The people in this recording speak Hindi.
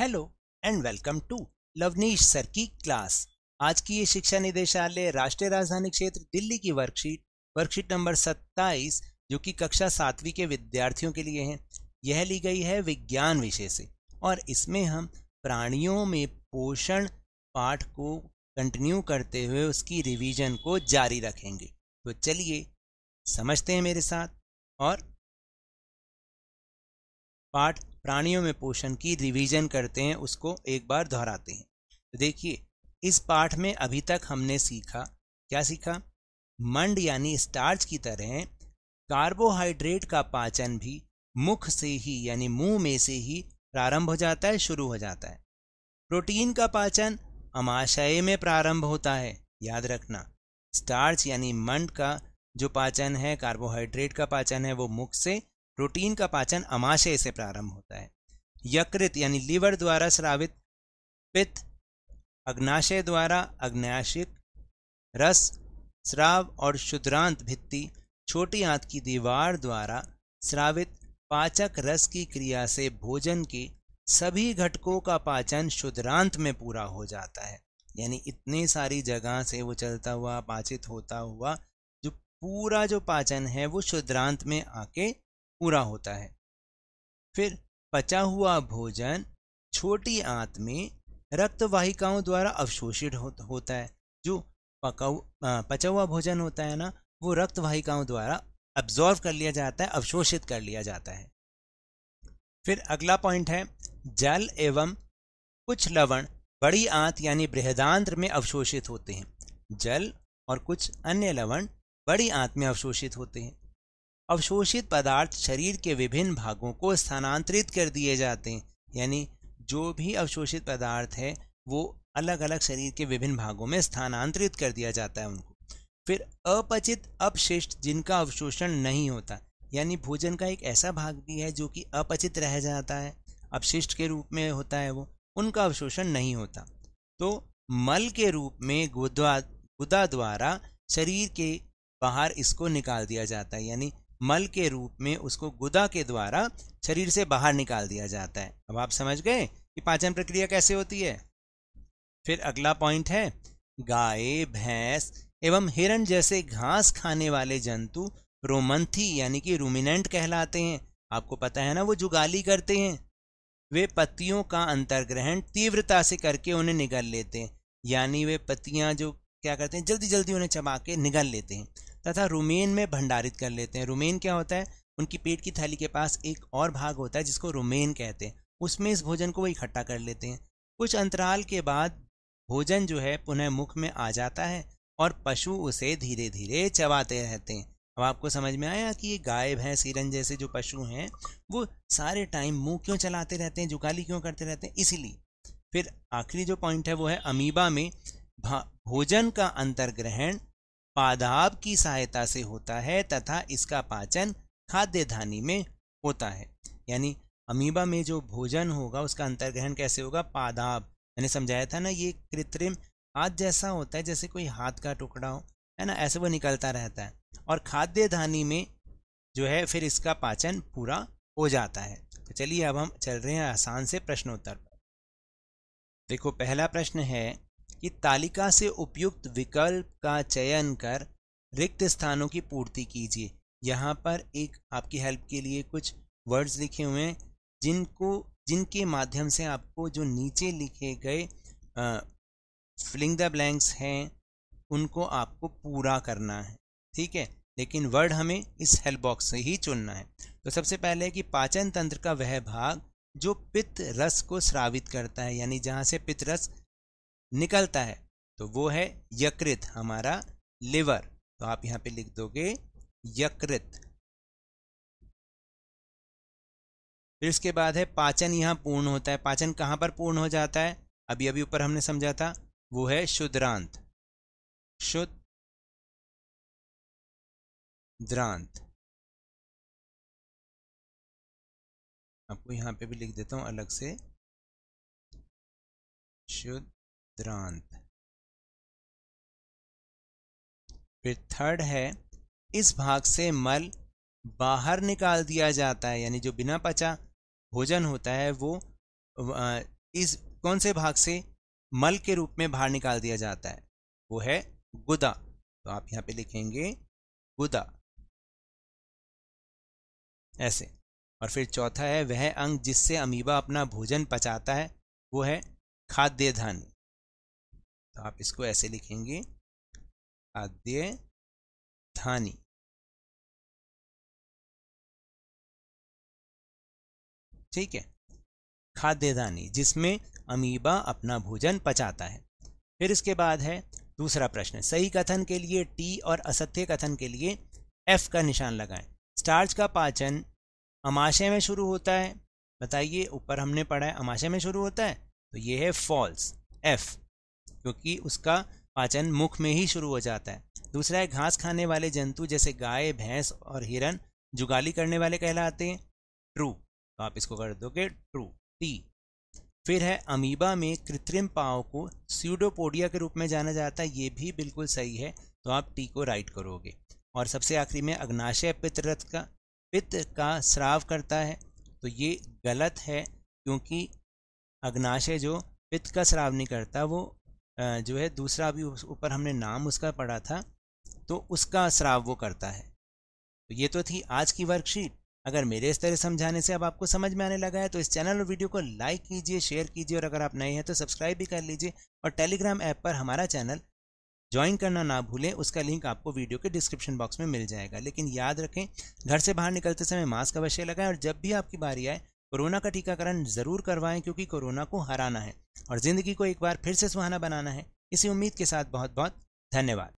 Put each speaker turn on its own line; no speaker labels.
hello and welcome to Lavneesh sir की क्लास आज की ये शिक्षा निदेशालय राष्ट्रीय राजधानी क्षेत्र दिल्ली की वर्कशीट वर्कशीट नंबर 27 जो कि कक्षा सातवीं के विद्यार्थियों के लिए है यह ली गई है विज्ञान विषय से और इसमें हम प्राणियों में पोषण पाठ को कंटिन्यू करते हुए उसकी रिवीजन को जारी रखेंगे तो चलिए समझते हैं मेरे साथ और पाठ प्राणियों में पोषण की रिवीजन करते हैं उसको एक बार दोहराते हैं तो देखिए इस पाठ में अभी तक हमने सीखा क्या सीखा मंड यानी स्टार्च की तरह कार्बोहाइड्रेट का पाचन भी मुख से ही यानी मुंह में से ही प्रारंभ हो जाता है शुरू हो जाता है प्रोटीन का पाचन अमाशय में प्रारंभ होता है याद रखना स्टार्च यानी मंड का जो पाचन है कार्बोहाइड्रेट का पाचन है वो मुख से प्रोटीन का पाचन अमाशय से प्रारंभ होता है यकृत यानी लीवर द्वारा श्रावित पित्त अग्नाशय द्वारा अग्नाशिक रस स्राव और शुद्रांत भित्ति छोटी आंत की दीवार द्वारा श्रावित पाचक रस की क्रिया से भोजन के सभी घटकों का पाचन शुद्रांत में पूरा हो जाता है यानी इतनी सारी जगह से वो चलता हुआ पाचित होता हुआ जो पूरा जो पाचन है वो शुद्रांत में आके पूरा होता है फिर पचा हुआ भोजन छोटी आंत में रक्तवाहिकाओं द्वारा अवशोषित हो, होता है जो पका पचा हुआ भोजन होता है ना वो रक्तवाहिकाओं द्वारा अब्जॉर्व कर लिया जाता है अवशोषित कर लिया जाता है फिर अगला पॉइंट है जल एवं कुछ लवण बड़ी आंत यानी बृहदांत्र में अवशोषित होते हैं जल और कुछ अन्य लवण बड़ी आंत में अवशोषित होते हैं अवशोषित पदार्थ शरीर के विभिन्न भागों को स्थानांतरित कर दिए जाते हैं यानी जो भी अवशोषित पदार्थ है वो अलग अलग शरीर के विभिन्न भागों में स्थानांतरित कर दिया जाता है उनको फिर अपचित अपशिष्ट जिनका अवशोषण नहीं होता यानी भोजन का एक ऐसा भाग भी है जो कि अपचित रह जाता है अपशिष्ट के रूप में होता है वो उनका अवशोषण नहीं होता तो मल के रूप में गुदा गुदा द्वारा शरीर के बाहर इसको निकाल दिया जाता है यानी मल के रूप में उसको गुदा के द्वारा शरीर से बाहर निकाल दिया जाता है अब आप समझ गए कि पाचन प्रक्रिया कैसे होती है फिर अगला पॉइंट है गाय भैंस एवं हिरण जैसे घास खाने वाले जंतु रोमंथी यानी कि रूमिनेंट कहलाते हैं आपको पता है ना वो जुगाली करते हैं वे पत्तियों का अंतर्ग्रहण तीव्रता से करके उन्हें निगल लेते हैं यानी वे पत्तियां जो क्या करते हैं जल्दी जल्दी उन्हें चबा के निगल लेते हैं तथा रुमेन में भंडारित कर लेते हैं रुमेन क्या होता है उनकी पेट की थैली के पास एक और भाग होता है जिसको रुमेन कहते हैं उसमें इस भोजन को वो इकट्ठा कर लेते हैं कुछ अंतराल के बाद भोजन जो है पुनः मुख में आ जाता है और पशु उसे धीरे धीरे चबाते रहते हैं अब आपको समझ में आया कि ये गाय भैंस हिरन जैसे जो पशु हैं वो सारे टाइम मुंह क्यों चलाते रहते हैं जुकाली क्यों करते रहते हैं इसीलिए फिर आखिरी जो पॉइंट है वो है अमीबा में भोजन का अंतर्ग्रहण पादाब की सहायता से होता है तथा इसका पाचन खाद्यधानी में होता है यानी अमीबा में जो भोजन होगा उसका अंतर्ग्रहण कैसे होगा पादाब मैंने समझाया था ना ये कृत्रिम हाथ जैसा होता है जैसे कोई हाथ का टुकड़ा हो है ना ऐसे वो निकलता रहता है और खाद्य धानी में जो है फिर इसका पाचन पूरा हो जाता है तो चलिए अब हम चल रहे हैं आसान से प्रश्नोत्तर पर देखो पहला प्रश्न है कि तालिका से उपयुक्त विकल्प का चयन कर रिक्त स्थानों की पूर्ति कीजिए यहाँ पर एक आपकी हेल्प के लिए कुछ वर्ड्स लिखे हुए हैं जिनको जिनके माध्यम से आपको जो नीचे लिखे गए फिलिंग द ब्लैंक्स हैं उनको आपको पूरा करना है ठीक है लेकिन वर्ड हमें इस हेल्प बॉक्स से ही चुनना है तो सबसे पहले कि पाचन तंत्र का वह भाग जो पित्त रस को श्रावित करता है यानी जहाँ से पित्त रस निकलता है तो वो है यकृत हमारा लिवर तो आप यहां पे लिख दोगे यकृत फिर इसके बाद है पाचन यहां पूर्ण होता है पाचन कहां पर पूर्ण हो जाता है अभी अभी ऊपर हमने समझा था वो है शुद्रांत शुद्ध द्रांत आपको यहां पे भी लिख देता हूं अलग से शुद्ध द्रांत फिर थर्ड है इस भाग से मल बाहर निकाल दिया जाता है यानी जो बिना पचा भोजन होता है वो इस कौन से भाग से मल के रूप में बाहर निकाल दिया जाता है वो है गुदा तो आप यहाँ पे लिखेंगे गुदा ऐसे और फिर चौथा है वह अंग जिससे अमीबा अपना भोजन पचाता है वो है खाद्य धान्य तो आप इसको ऐसे लिखेंगे आद्य धानी ठीक है खाद्य धानी जिसमें अमीबा अपना भोजन पचाता है फिर इसके बाद है दूसरा प्रश्न सही कथन के लिए टी और असत्य कथन के लिए एफ का निशान लगाएं स्टार्च का पाचन अमाशय में शुरू होता है बताइए ऊपर हमने पढ़ा है अमाशय में शुरू होता है तो ये है फॉल्स एफ क्योंकि उसका पाचन मुख में ही शुरू हो जाता है दूसरा है घास खाने वाले जंतु जैसे गाय भैंस और हिरन जुगाली करने वाले कहलाते हैं ट्रू तो आप इसको कर दोगे ट्रू टी फिर है अमीबा में कृत्रिम पाव को स्यूडोपोडिया के रूप में जाना जाता है ये भी बिल्कुल सही है तो आप टी को राइट करोगे और सबसे आखिरी में अग्नाशय पितरथ का पित्त का श्राव करता है तो ये गलत है क्योंकि अग्नाशय जो पित्त का श्राव नहीं करता वो जो है दूसरा भी ऊपर हमने नाम उसका पढ़ा था तो उसका श्राव वो करता है तो ये तो थी आज की वर्कशीट अगर मेरे इस तरह समझाने से अब आपको समझ में आने लगा है तो इस चैनल और वीडियो को लाइक कीजिए शेयर कीजिए और अगर आप नए हैं तो सब्सक्राइब भी कर लीजिए और टेलीग्राम ऐप पर हमारा चैनल ज्वाइन करना ना भूलें उसका लिंक आपको वीडियो के डिस्क्रिप्शन बॉक्स में मिल जाएगा लेकिन याद रखें घर से बाहर निकलते समय मास्क अवश्य लगाएं और जब भी आपकी बारी आए कोरोना का टीकाकरण जरूर करवाएं क्योंकि कोरोना को हराना है और ज़िंदगी को एक बार फिर से सुहाना बनाना है इसी उम्मीद के साथ बहुत बहुत धन्यवाद